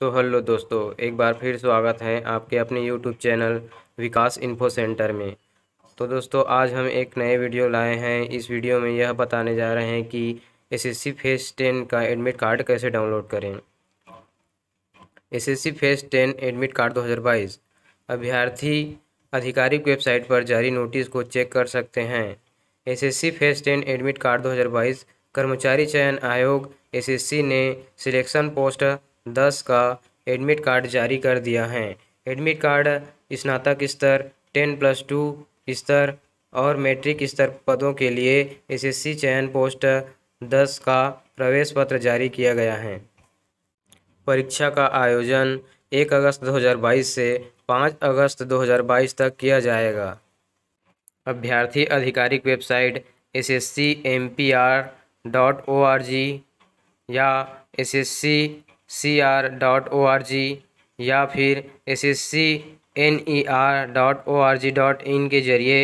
तो हेलो दोस्तों एक बार फिर स्वागत है आपके अपने YouTube channel Vikas info centre में तो दोस्तों आज हम एक नए वीडियो लाए हैं इस वीडियो में यह बताने जा रहे हैं कि एसएससी फेस टेन का एडमिट कार्ड कैसे डाउनलोड करें SSC phase ten admit card 2022 अभ्यर्थी आधिकारिक वेबसाइट पर जारी नोटिस को चेक कर सकते हैं S C phase ten admit card बाईस कर्मचारी चयन आयोग सी ने सिलेक्शन पोस्ट दस का एडमिट कार्ड जारी कर दिया है एडमिट कार्ड स्नातक स्तर टेन प्लस टू स्तर और मैट्रिक स्तर पदों के लिए एसएससी चयन पोस्ट दस का प्रवेश पत्र जारी किया गया है परीक्षा का आयोजन एक अगस्त 2022 से पाँच अगस्त 2022 तक किया जाएगा अभ्यर्थी आधिकारिक website S S C M P R dot O R G या S S C C R dot O R G या फिर S S C N E R dot O R G dot in के जरिए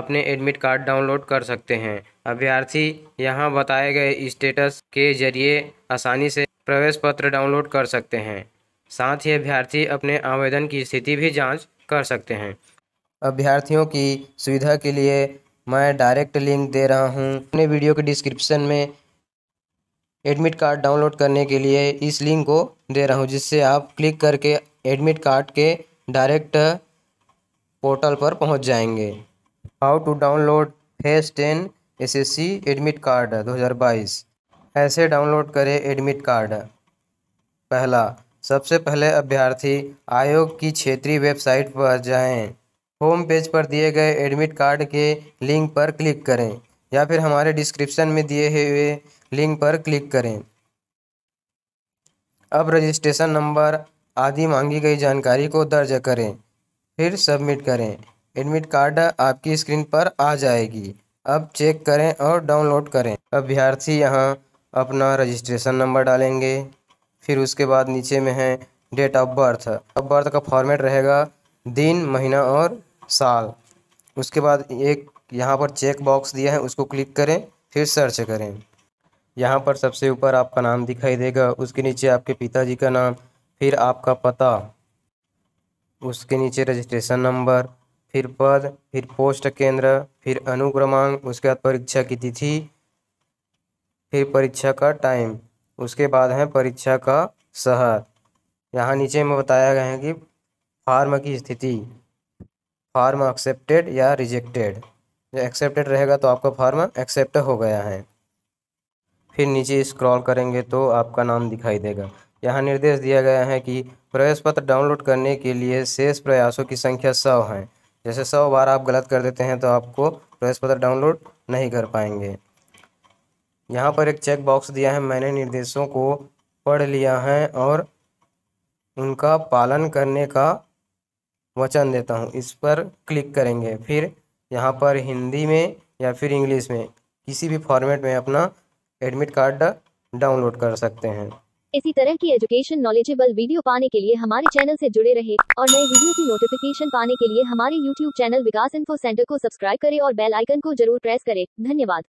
अपने admit card download कर सकते हैं अभ्यर्थी यहाँ बताए गए स्टेटस के जरिए आसानी से प्रवेश पत्र डाउनलोड कर सकते हैं साथ ही अभ्यर्थी अपने आवेदन की स्थिति भी जांच कर सकते हैं अभ्यर्थियों की सुविधा के लिए मैं डायरेक्ट लिंक दे रहा हूँ अपने वीडियो के डिस्क्रिप्शन में एडमिट कार्ड डाउनलोड करने के लिए इस लिंक को दे रहा हूँ जिससे आप क्लिक करके एडमिट कार्ड के डायरेक्ट पोर्टल पर पहुँच जाएंगे how to download phase ten S S C admit card 2022 ऐसे डाउनलोड करें एडमिट कार्ड पहला सबसे पहले अभ्यर्थी आयोग की क्षेत्रीय वेबसाइट पर जाएं। होम पेज पर दिए गए एडमिट कार्ड के लिंक पर क्लिक करें या फिर हमारे डिस्क्रिप्शन में दिए हुए लिंक पर क्लिक करें अब रजिस्ट्रेशन नंबर आदि मांगी गई जानकारी को दर्ज करें फिर सबमिट करें एडमिट कार्ड आपकी स्क्रीन पर आ जाएगी अब चेक करें और डाउनलोड करें अभ्यर्थी यहाँ अपना रजिस्ट्रेशन नंबर डालेंगे फिर उसके बाद नीचे में है date of birth of birth का फॉर्मेट रहेगा दिन महीना और साल उसके बाद एक यहाँ पर चेक बॉक्स दिया है उसको क्लिक करें फिर सर्च करें यहाँ पर सबसे ऊपर आपका नाम दिखाई देगा उसके नीचे आपके पिताजी का नाम फिर आपका पता उसके नीचे रजिस्ट्रेशन नंबर फिर पद फिर पोस्ट केंद्र फिर अनुक्रमांक उसके बाद परीक्षा की तिथि फिर परीक्षा का टाइम उसके बाद है परीक्षा का शहर यहाँ नीचे में बताया गया है कि फार्म की स्थिति फार्म एक्सेप्टेड या रिजेक्टेड एक्सेप्टेड रहेगा तो आपका फॉर्म एक्सेप्ट हो गया है फिर नीचे स्क्रॉल करेंगे तो आपका नाम दिखाई देगा यहाँ निर्देश दिया गया है कि प्रवेश पत्र डाउनलोड करने के लिए शेष प्रयासों की संख्या सौ है जैसे सौ बार आप गलत कर देते हैं तो आपको प्रवेश पत्र डाउनलोड नहीं कर पाएंगे यहाँ पर एक चेक बॉक्स दिया है मैंने निर्देशों को पढ़ लिया है और उनका पालन करने का वचन देता हूँ इस पर क्लिक करेंगे फिर यहाँ पर हिंदी में या फिर इंग्लिश में किसी भी फॉर्मेट में अपना एडमिट कार्ड डाउनलोड कर सकते हैं इसी तरह की एजुकेशन नॉलेजेबल वीडियो पाने के लिए हमारे चैनल से जुड़े रहे और नए वीडियो की नोटिफिकेशन पाने के लिए हमारे YouTube channel Vikas info centre को सब्सक्राइब करें और बेल आइकन को जरूर प्रेस करें धन्यवाद